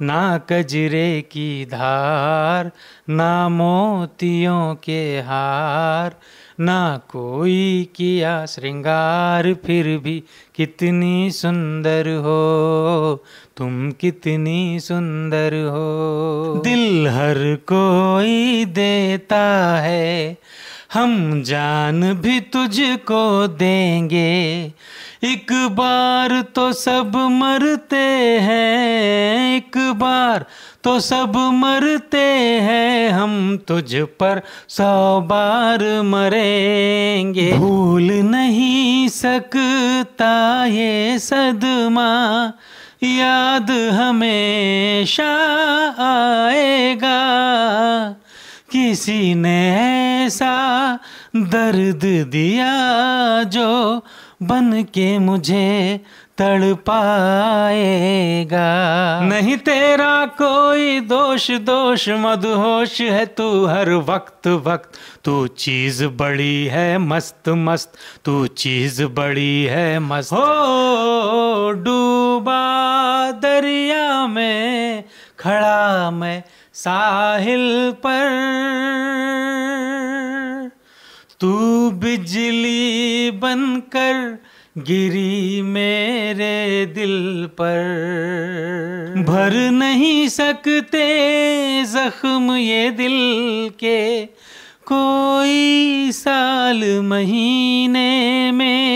ना कजरे की धार ना मोतियों के हार ना कोई किया श्रृंगार फिर भी कितनी सुंदर हो तुम कितनी सुंदर हो दिल हर कोई देता है हम जान भी तुझको देंगे एक बार तो सब मरते हैं एक बार तो सब मरते हैं हम तुझ पर सौ बार मरेंगे भूल नहीं सकता ये सदमा याद हमेशा आएगा किसी ने ऐसा दर्द दिया जो बन के मुझे तड़ पाएगा नहीं तेरा कोई दोष दोष मधुहोश है तू हर वक्त वक्त तू चीज बड़ी है मस्त मस्त तू चीज बड़ी है मस्त हो डूबा दरिया में खड़ा मैं साहिल पर तू बिजली बनकर गिरी मेरे दिल पर भर नहीं सकते जख्म ये दिल के कोई साल महीने में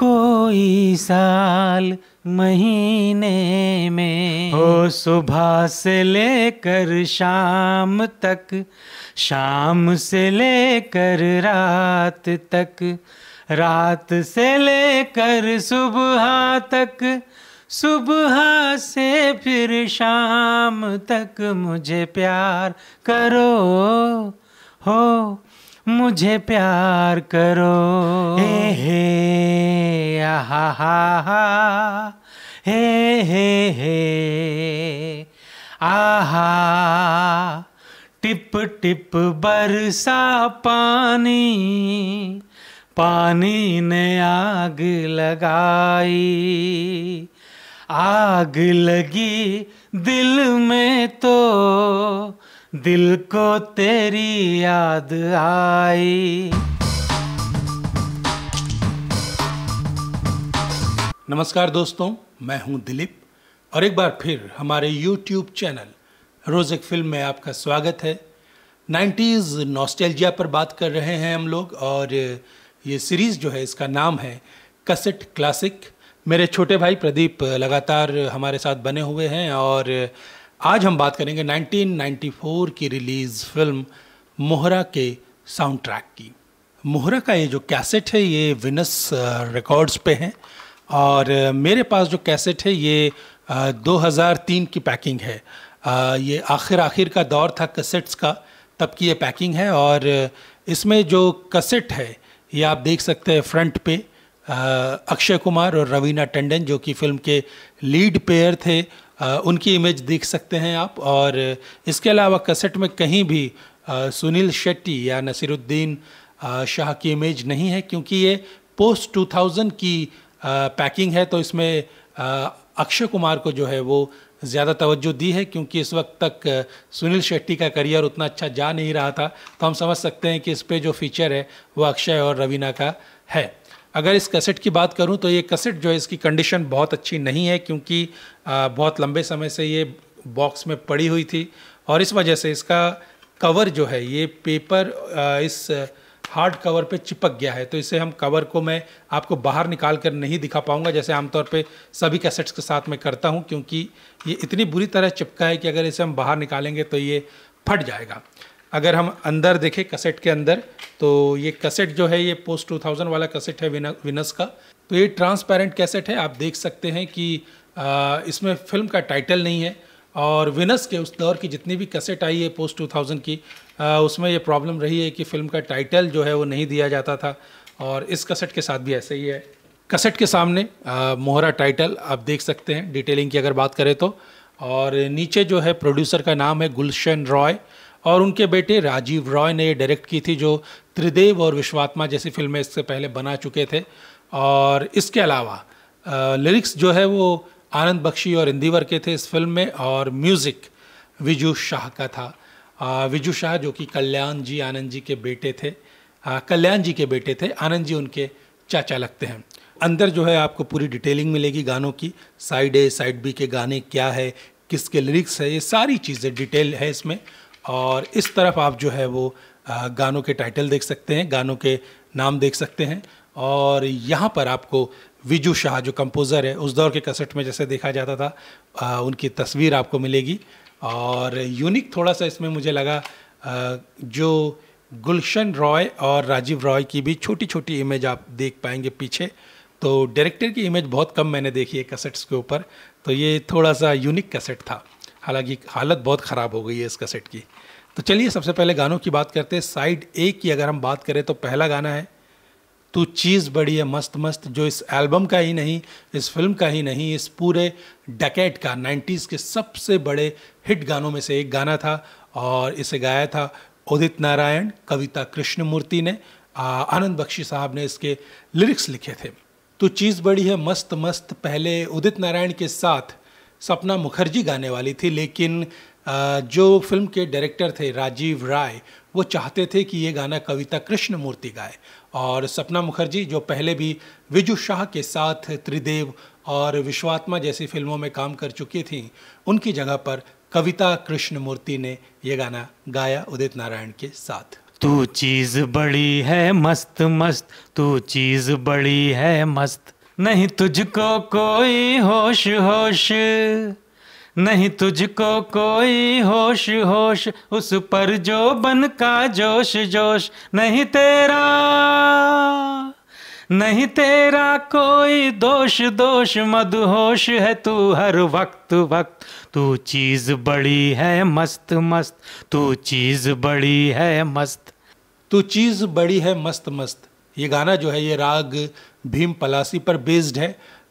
कोई साल महीने में हो सुबह से लेकर शाम तक शाम से लेकर रात तक रात से लेकर सुबह तक सुबह से फिर शाम तक मुझे प्यार करो हो मुझे प्यार करो हे हे हा हा हे हे हे आहा टिप टिप बरसा पानी पानी ने आग लगाई आग लगी दिल में तो दिल को तेरी याद आई नमस्कार दोस्तों मैं हूं दिलीप और एक बार फिर हमारे यूट्यूब चैनल रोज़ एक फिल्म में आपका स्वागत है 90s नॉस्टैल्जिया पर बात कर रहे हैं हम लोग और ये सीरीज़ जो है इसका नाम है कसेट क्लासिक मेरे छोटे भाई प्रदीप लगातार हमारे साथ बने हुए हैं और आज हम बात करेंगे 1994 की रिलीज़ फिल्म मोहरा के साउंड ट्रैक की मोहरा का ये जो कैसेट है ये विनस रिकॉर्ड्स पे हैं और मेरे पास जो कैसेट है ये 2003 की पैकिंग है ये आखिर आखिर का दौर था कसेट्स का तब की ये पैकिंग है और इसमें जो कसेट है ये आप देख सकते हैं फ्रंट पे अक्षय कुमार और रवीना टंडन जो कि फिल्म के लीड पेयर थे उनकी इमेज देख सकते हैं आप और इसके अलावा कसेट में कहीं भी सुनील शेट्टी या नसीरुद्दीन शाह की इमेज नहीं है क्योंकि ये पोस्ट 2000 की पैकिंग है तो इसमें अक्षय कुमार को जो है वो ज़्यादा तवज्जो दी है क्योंकि इस वक्त तक सुनील शेट्टी का करियर उतना अच्छा जा नहीं रहा था तो हम समझ सकते हैं कि इस पर जो फीचर है वो अक्षय और रवीना का है अगर इस कैसेट की बात करूं तो ये कैसेट जो है इसकी कंडीशन बहुत अच्छी नहीं है क्योंकि बहुत लंबे समय से ये बॉक्स में पड़ी हुई थी और इस वजह से इसका कवर जो है ये पेपर इस हार्ड कवर पे चिपक गया है तो इसे हम कवर को मैं आपको बाहर निकाल कर नहीं दिखा पाऊंगा जैसे आमतौर पे सभी कैसेट्स के साथ मैं करता हूं क्योंकि ये इतनी बुरी तरह चिपका है कि अगर इसे हम बाहर निकालेंगे तो ये फट जाएगा अगर हम अंदर देखें कसेट के अंदर तो ये कसेट जो है ये पोस्ट टू वाला कसेट है विनस का तो ये ट्रांसपेरेंट कैसेट है आप देख सकते हैं कि आ, इसमें फिल्म का टाइटल नहीं है और विनस के उस दौर की जितनी भी कसेट आई है पोस्ट 2000 की आ, उसमें ये प्रॉब्लम रही है कि फ़िल्म का टाइटल जो है वो नहीं दिया जाता था और इस कसट के साथ भी ऐसे ही है कसट के सामने आ, मोहरा टाइटल आप देख सकते हैं डिटेलिंग की अगर बात करें तो और नीचे जो है प्रोड्यूसर का नाम है गुलशन रॉय और उनके बेटे राजीव रॉय ने डायरेक्ट की थी जो त्रिदेव और विश्वात्मा जैसी फिल्में इससे पहले बना चुके थे और इसके अलावा लिरिक्स जो है वो आनंद बख्शी और इंदिवर के थे इस फिल्म में और म्यूज़िक विजू शाह का था विजू शाह जो कि कल्याण जी आनंद जी के बेटे थे कल्याण जी के बेटे थे आनंद जी उनके चाचा लगते हैं अंदर जो है आपको पूरी डिटेलिंग मिलेगी गानों की साइड ए साइड बी के गाने क्या है किसके लिरिक्स है ये सारी चीज़ें डिटेल है इसमें और इस तरफ आप जो है वो गानों के टाइटल देख सकते हैं गानों के नाम देख सकते हैं और यहाँ पर आपको विजू शाह जो कंपोज़र है उस दौर के कसट में जैसे देखा जाता था उनकी तस्वीर आपको मिलेगी और यूनिक थोड़ा सा इसमें मुझे लगा जो गुलशन रॉय और राजीव रॉय की भी छोटी छोटी इमेज आप देख पाएंगे पीछे तो डायरेक्टर की इमेज बहुत कम मैंने देखी है कसेट्स के ऊपर तो ये थोड़ा सा यूनिक कसेट था हालांकि हालत बहुत ख़राब हो गई है इस कसेट की तो चलिए सबसे पहले गानों की बात करते हैं साइड ए की अगर हम बात करें तो पहला गाना है तू चीज़ बड़ी है मस्त मस्त जो इस एल्बम का ही नहीं इस फिल्म का ही नहीं इस पूरे डकेट का नाइन्टीज़ के सबसे बड़े हिट गानों में से एक गाना था और इसे गाया था उदित नारायण कविता कृष्णमूर्ति ने आनंद बख्शी साहब ने इसके लिरिक्स लिखे थे तो चीज़ बड़ी है मस्त मस्त पहले उदित नारायण के साथ सपना मुखर्जी गाने वाली थी लेकिन जो फिल्म के डायरेक्टर थे राजीव राय वो चाहते थे कि ये गाना कविता कृष्णमूर्ति गाए और सपना मुखर्जी जो पहले भी विजू शाह के साथ त्रिदेव और विश्वात्मा जैसी फिल्मों में काम कर चुकी थी उनकी जगह पर कविता कृष्णमूर्ति ने ये गाना गाया उदित नारायण के साथ तू चीज बड़ी है मस्त मस्त तू चीज बड़ी है मस्त नहीं तुझको कोई होश होश नहीं तुझको कोई होश होश उस पर जो बन का जोश जोश नहीं तेरा नहीं तेरा कोई दोष दोष मधुहोश है तू हर वक्त वक्त तू चीज बड़ी है मस्त मस्त तू चीज बड़ी है मस्त तू चीज बड़ी है मस्त मस्त ये गाना जो है ये राग भीम पलासी पर बेस्ड है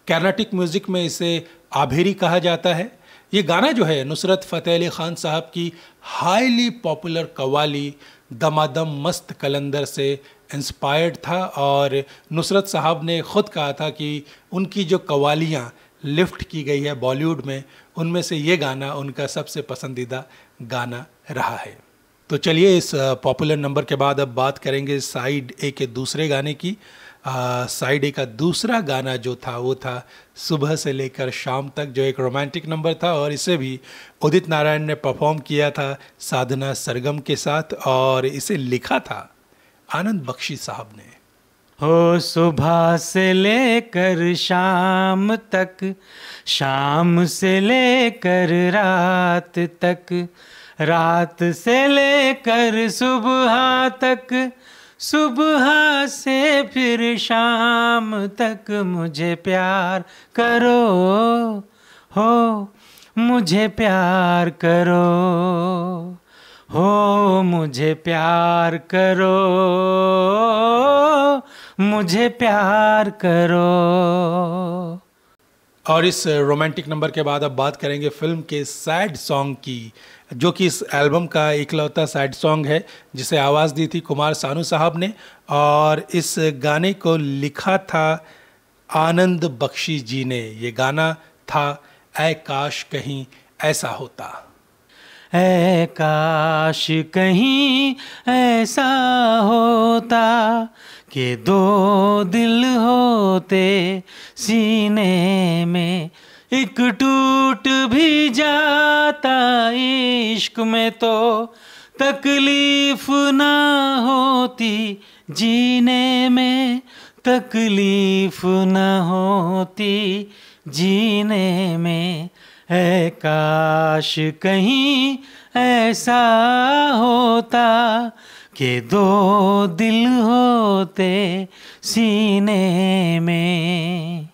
कर्नाटिक म्यूजिक में इसे आभेरी कहा जाता है ये गाना जो है नुसरत फ़तेह अली ख़ान साहब की हाईली पॉपुलर कवाली दमादम मस्त कलंदर से इंस्पायर्ड था और नुसरत साहब ने ख़ुद कहा था कि उनकी जो कवालियाँ लिफ्ट की गई है बॉलीवुड में उनमें से ये गाना उनका सबसे पसंदीदा गाना रहा है तो चलिए इस पॉपुलर नंबर के बाद अब बात करेंगे साइड ए के दूसरे गाने की साइड ए का दूसरा गाना जो था वो था सुबह से लेकर शाम तक जो एक रोमांटिक नंबर था और इसे भी उदित नारायण ने परफॉर्म किया था साधना सरगम के साथ और इसे लिखा था आनंद बख्शी साहब ने हो सुबह से लेकर शाम तक शाम से लेकर रात तक रात से लेकर सुबह तक सुबह से फिर शाम तक मुझे प्यार करो हो मुझे प्यार करो हो मुझे प्यार करो मुझे प्यार करो और इस रोमांटिक नंबर के बाद अब बात करेंगे फिल्म के सैड सॉन्ग की जो कि इस एल्बम का इकलौता सैड सॉन्ग है जिसे आवाज़ दी थी कुमार सानू साहब ने और इस गाने को लिखा था आनंद बख्शी जी ने ये गाना था ए काश कहीं ऐसा होता ऐ काश कहीं ऐसा होता कि दो दिल होते सीने में एक टूट भी जाता इश्क में तो तकलीफ ना होती जीने में तकलीफ न होती जीने में है काश कहीं ऐसा होता के दो दिल होते सीने में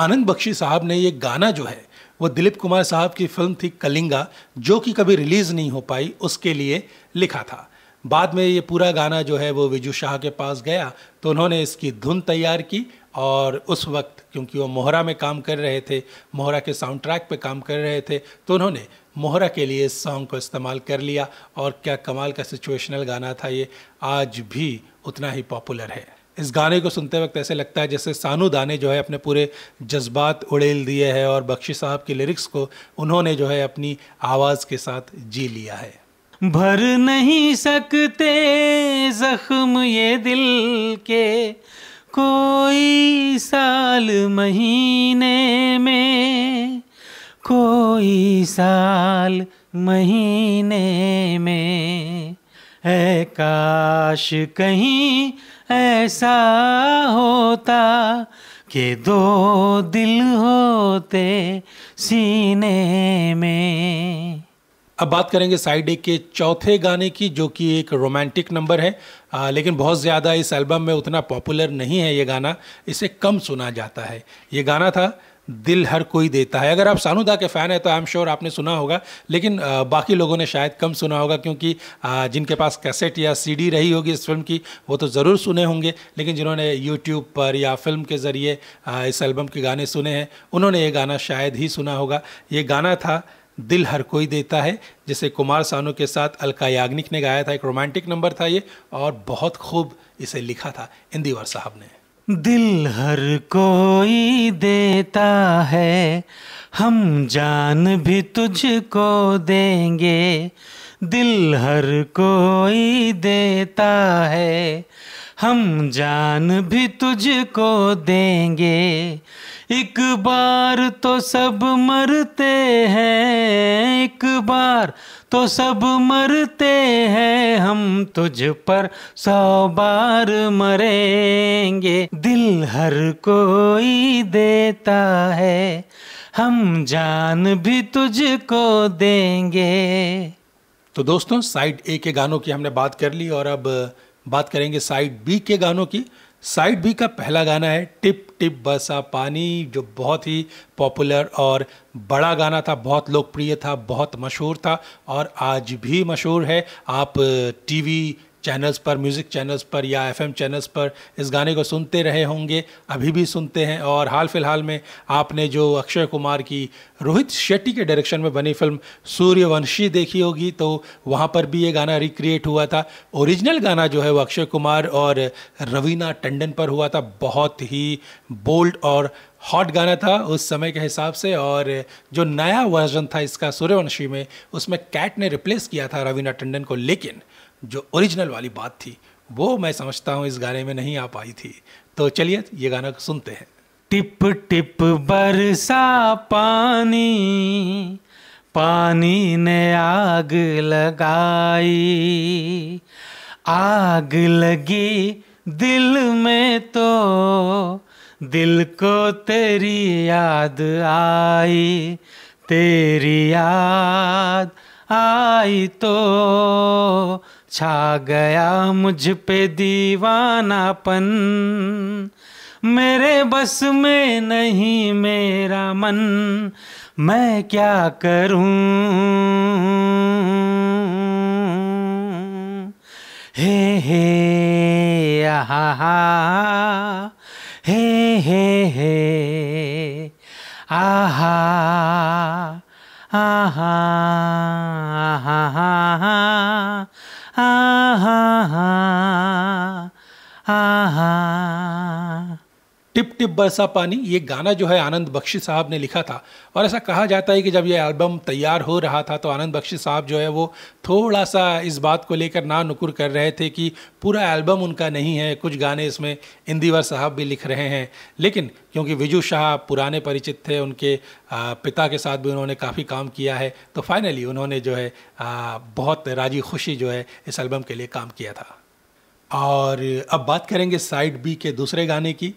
आनंद बख्शी साहब ने ये गाना जो है वो दिलीप कुमार साहब की फिल्म थी कलिंगा जो कि कभी रिलीज़ नहीं हो पाई उसके लिए लिखा था बाद में ये पूरा गाना जो है वो विजू शाह के पास गया तो उन्होंने इसकी धुन तैयार की और उस वक्त क्योंकि वो मोहरा में काम कर रहे थे मोहरा के साउंड ट्रैक पर काम कर रहे थे तो उन्होंने मोहरा के लिए इस सॉन्ग को इस्तेमाल कर लिया और क्या कमाल का सिचुएशनल गाना था ये आज भी उतना ही पॉपुलर है इस गाने को सुनते वक्त ऐसे लगता है जैसे सानू दाने जो है अपने पूरे जज्बात उड़ेल दिए हैं और बख्शी साहब के लिरिक्स को उन्होंने जो है अपनी आवाज़ के साथ जी लिया है भर नहीं सकते जख्म ये दिल के कोई साल महीने में कोई साल महीने में है काश कहीं ऐसा होता कि दो दिल होते सीने में अब बात करेंगे साइड ए के चौथे गाने की जो कि एक रोमांटिक नंबर है आ, लेकिन बहुत ज़्यादा इस एल्बम में उतना पॉपुलर नहीं है ये गाना इसे कम सुना जाता है ये गाना था दिल हर कोई देता है अगर आप सानुदा के फ़ैन हैं तो आई एम श्योर आपने सुना होगा लेकिन बाकी लोगों ने शायद कम सुना होगा क्योंकि जिनके पास कैसेट या सीडी रही होगी इस फिल्म की वो तो ज़रूर सुने होंगे लेकिन जिन्होंने यूट्यूब पर या फिल्म के ज़रिए इस एल्बम के गाने सुने हैं उन्होंने ये गाना शायद ही सुना होगा ये गाना था दिल हर कोई देता है जिसे कुमार सानू के साथ अलका याग्निक ने गाया था एक रोमांटिक नंबर था ये और बहुत खूब इसे लिखा था इंदिवर साहब ने दिल हर कोई देता है हम जान भी तुझको देंगे दिल हर कोई देता है हम जान भी तुझको देंगे एक बार तो सब मरते हैं एक बार तो सब मरते हैं हम तुझ पर सौ बार मरेंगे दिल हर कोई देता है हम जान भी तुझको देंगे तो दोस्तों साइड ए के गानों की हमने बात कर ली और अब बात करेंगे साइड बी के गानों की साइड बी का पहला गाना है टिप टिप बसा पानी जो बहुत ही पॉपुलर और बड़ा गाना था बहुत लोकप्रिय था बहुत मशहूर था और आज भी मशहूर है आप टीवी चैनल्स पर म्यूज़िक चैनल्स पर या एफएम चैनल्स पर इस गाने को सुनते रहे होंगे अभी भी सुनते हैं और हाल फिलहाल में आपने जो अक्षय कुमार की रोहित शेट्टी के डायरेक्शन में बनी फिल्म सूर्यवंशी देखी होगी तो वहाँ पर भी ये गाना रिक्रिएट हुआ था ओरिजिनल गाना जो है वो अक्षय कुमार और रवीना टंडन पर हुआ था बहुत ही बोल्ड और हॉट गाना था उस समय के हिसाब से और जो नया वर्जन था इसका सूर्यवंशी में उसमें कैट ने रिप्लेस किया था रवीना टंडन को लेकिन जो ओरिजिनल वाली बात थी वो मैं समझता हूँ इस गाने में नहीं आ पाई थी तो चलिए ये गाना सुनते हैं टिप टिप बरसा पानी पानी ने आग लगाई आग लगी दिल में तो दिल को तेरी याद आई तेरी याद आई तो छा गया मुझ पे दीवानापन मेरे बस में नहीं मेरा मन मैं क्या करूं हे हे आहा हे हे हे आहा आहा टिप टिप बरसा पानी ये गाना जो है आनंद बख्शी साहब ने लिखा था और ऐसा कहा जाता है कि जब ये एल्बम तैयार हो रहा था तो आनंद बख्शी साहब जो है वो थोड़ा सा इस बात को लेकर ना नुकुर कर रहे थे कि पूरा एल्बम उनका नहीं है कुछ गाने इसमें इंदिवर साहब भी लिख रहे हैं लेकिन क्योंकि विजू शाह पुराने परिचित थे उनके पिता के साथ भी उन्होंने काफ़ी काम किया है तो फाइनली उन्होंने जो है बहुत राजी खुशी जो है इस एल्बम के लिए काम किया था और अब बात करेंगे साइड बी के दूसरे गाने की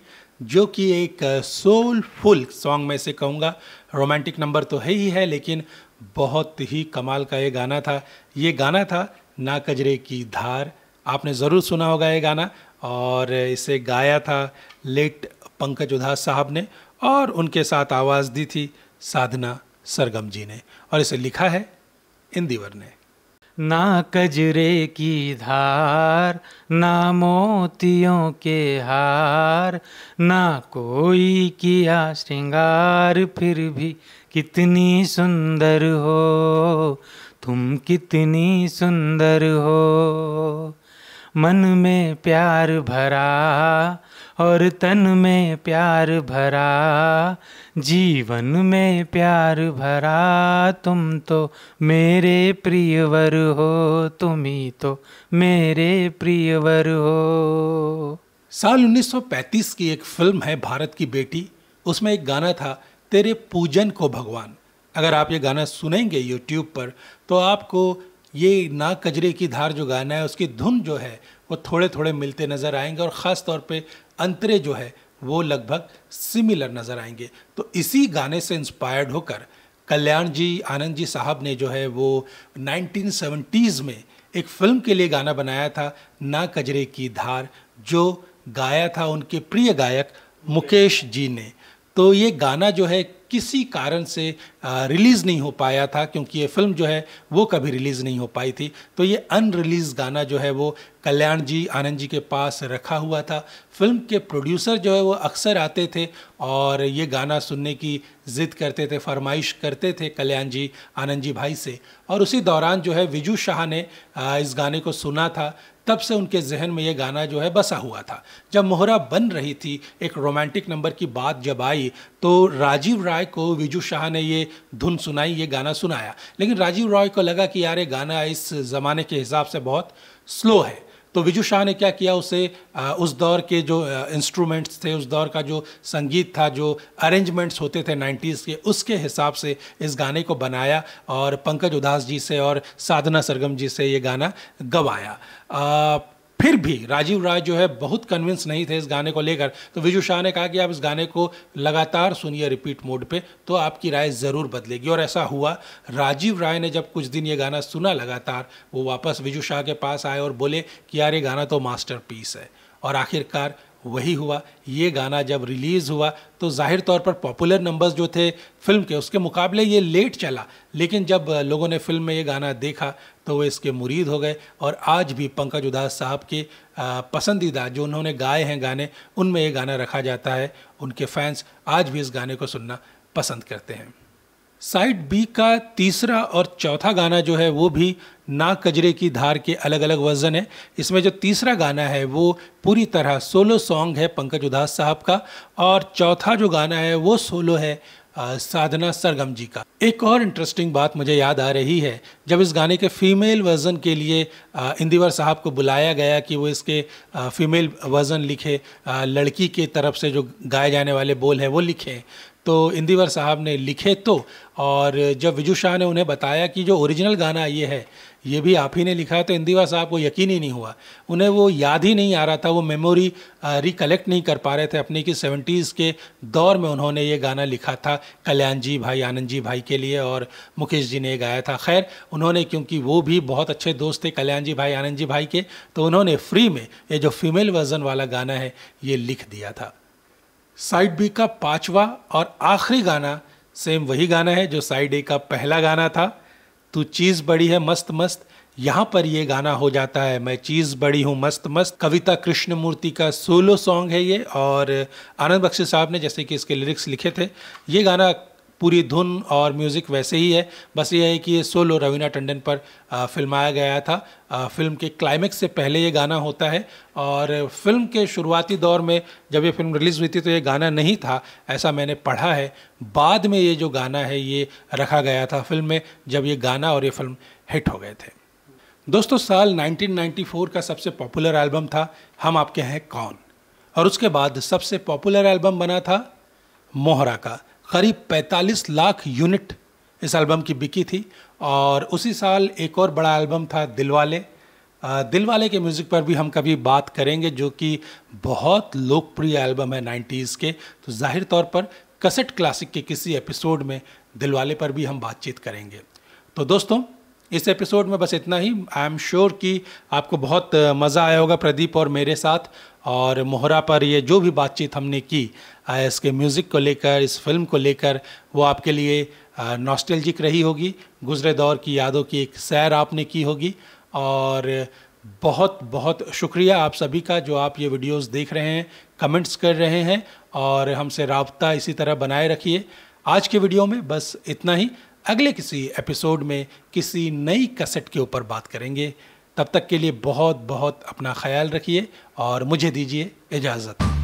जो कि एक सोलफुल सॉन्ग में से कहूँगा रोमांटिक नंबर तो है ही है लेकिन बहुत ही कमाल का ये गाना था ये गाना था ना कजरे की धार आपने ज़रूर सुना होगा ये गाना और इसे गाया था लेट पंकज उधास साहब ने और उनके साथ आवाज़ दी थी साधना सरगम जी ने और इसे लिखा है इंदिवर ने ना कजरे की धार ना मोतियों के हार ना कोई किया श्रृंगार फिर भी कितनी सुंदर हो तुम कितनी सुंदर हो मन में प्यार भरा और तन में प्यार भरा जीवन में प्यार भरा तुम तो मेरे प्रियवर हो तुम ही तो मेरे प्रियवर हो साल 1935 की एक फिल्म है भारत की बेटी उसमें एक गाना था तेरे पूजन को भगवान अगर आप ये गाना सुनेंगे YouTube पर तो आपको ये ना कजरे की धार जो गाना है उसकी धुन जो है वो थोड़े थोड़े मिलते नज़र आएंगे और ख़ास तौर पे अंतरे जो है वो लगभग सिमिलर नज़र आएंगे तो इसी गाने से इंस्पायर्ड होकर कल्याण जी आनंद जी साहब ने जो है वो नाइनटीन में एक फ़िल्म के लिए गाना बनाया था ना कजरे की धार जो गाया था उनके प्रिय गायक मुकेश जी ने तो ये गाना जो है किसी कारण से रिलीज़ नहीं हो पाया था क्योंकि ये फिल्म जो है वो कभी रिलीज़ नहीं हो पाई थी तो ये अनरिलीज़ गाना जो है वो कल्याण जी आनंद जी के पास रखा हुआ था फिल्म के प्रोड्यूसर जो है वो अक्सर आते थे और ये गाना सुनने की ज़िद करते थे फरमाइश करते थे कल्याण जी आनंद जी भाई से और उसी दौरान जो है विजू शाह ने इस गाने को सुना था तब से उनके जहन में ये गाना जो है बसा हुआ था जब मोहरा बन रही थी एक रोमांटिक नंबर की बात जब आई तो राजीव राय को विजू शाह ने ये धुन सुनाई ये गाना सुनाया लेकिन राजीव राय को लगा कि यार ये गाना इस ज़माने के हिसाब से बहुत स्लो है तो विजू शाह ने क्या किया उसे उस दौर के जो इंस्ट्रूमेंट्स थे उस दौर का जो संगीत था जो अरेंजमेंट्स होते थे नाइन्टीज़ के उसके हिसाब से इस गाने को बनाया और पंकज उदास जी से और साधना सरगम जी से ये गाना गवाया फिर भी राजीव राय जो है बहुत कन्विंस नहीं थे इस गाने को लेकर तो विजू शाह ने कहा कि आप इस गाने को लगातार सुनिए रिपीट मोड पे तो आपकी राय ज़रूर बदलेगी और ऐसा हुआ राजीव राय ने जब कुछ दिन ये गाना सुना लगातार वो वापस विजू शाह के पास आए और बोले कि यार ये गाना तो मास्टर है और आखिरकार वही हुआ ये गाना जब रिलीज़ हुआ तो जाहिर तौर पर पॉपुलर नंबर्स जो थे फिल्म के उसके मुकाबले ये लेट चला लेकिन जब लोगों ने फिल्म में ये गाना देखा तो वे इसके मुरीद हो गए और आज भी पंकज उदास साहब के पसंदीदा जो उन्होंने गाए हैं गाने उनमें ये गाना रखा जाता है उनके फैंस आज भी इस गाने को सुनना पसंद करते हैं साइड बी का तीसरा और चौथा गाना जो है वो भी ना कजरे की धार के अलग अलग वर्जन है इसमें जो तीसरा गाना है वो पूरी तरह सोलो सॉन्ग है पंकज उदास साहब का और चौथा जो गाना है वो सोलो है साधना सरगम जी का एक और इंटरेस्टिंग बात मुझे याद आ रही है जब इस गाने के फीमेल वर्जन के लिए इंदिवर साहब को बुलाया गया कि वो इसके फीमेल वर्जन लिखे लड़की के तरफ से जो गाए जाने वाले बोल हैं वो लिखें तो इंदिवर साहब ने लिखे तो और जब विजू शाह ने उन्हें बताया कि जो ओरिजिनल गाना ये है ये भी आप ही ने लिखा है तो इंदिवर साहब को यकीन ही नहीं हुआ उन्हें वो याद ही नहीं आ रहा था वो मेमोरी रिकलेक्ट नहीं कर पा रहे थे अपने कि सेवेंटीज़ के दौर में उन्होंने ये गाना लिखा था कल्याण जी भाई आनंद जी भाई के लिए और मुकेश जी ने गाया था खैर उन्होंने क्योंकि वो भी बहुत अच्छे दोस्त थे कल्याण जी भाई आनंद जी भाई के तो उन्होंने फ्री में ये जो फीमेल वर्जन वाला गाना है ये लिख दिया था साइड बी का पांचवा और आखिरी गाना सेम वही गाना है जो साइड ए का पहला गाना था तू चीज़ बड़ी है मस्त मस्त यहाँ पर ये गाना हो जाता है मैं चीज़ बड़ी हूँ मस्त मस्त कविता कृष्णमूर्ति का सोलो सॉन्ग है ये और आनंद बख्शी साहब ने जैसे कि इसके लिरिक्स लिखे थे ये गाना पूरी धुन और म्यूज़िक वैसे ही है बस ये है कि ये सोलो रवीना टंडन पर फिल्माया गया था फिल्म के क्लाइमेक्स से पहले ये गाना होता है और फिल्म के शुरुआती दौर में जब ये फिल्म रिलीज़ हुई थी तो ये गाना नहीं था ऐसा मैंने पढ़ा है बाद में ये जो गाना है ये रखा गया था फिल्म में जब ये गाना और ये फिल्म हिट हो गए थे दोस्तों साल 1994 का सबसे पॉपुलर एल्बम था हम आपके हैं कौन और उसके बाद सबसे पॉपुलर एल्बम बना था मोहरा का करीब 45 लाख यूनिट इस एल्बम की बिकी थी और उसी साल एक और बड़ा एल्बम था दिलवाले दिलवाले के म्यूज़िक पर भी हम कभी बात करेंगे जो कि बहुत लोकप्रिय एल्बम है नाइन्टीज़ के तो जाहिर तौर पर कसेट क्लासिक के किसी एपिसोड में दिलवाले पर भी हम बातचीत करेंगे तो दोस्तों इस एपिसोड में बस इतना ही आई एम श्योर कि आपको बहुत मज़ा आया होगा प्रदीप और मेरे साथ और मोहरा पर ये जो भी बातचीत हमने की इसके म्यूज़िक को लेकर इस फिल्म को लेकर वो आपके लिए नॉस्टेलजिक रही होगी गुजरे दौर की यादों की एक सैर आपने की होगी और बहुत बहुत शुक्रिया आप सभी का जो आप ये वीडियोस देख रहे हैं कमेंट्स कर रहे हैं और हमसे रबता इसी तरह बनाए रखिए आज के वीडियो में बस इतना ही अगले किसी एपिसोड में किसी नई कसट के ऊपर बात करेंगे तब तक के लिए बहुत बहुत अपना ख्याल रखिए और मुझे दीजिए इजाज़त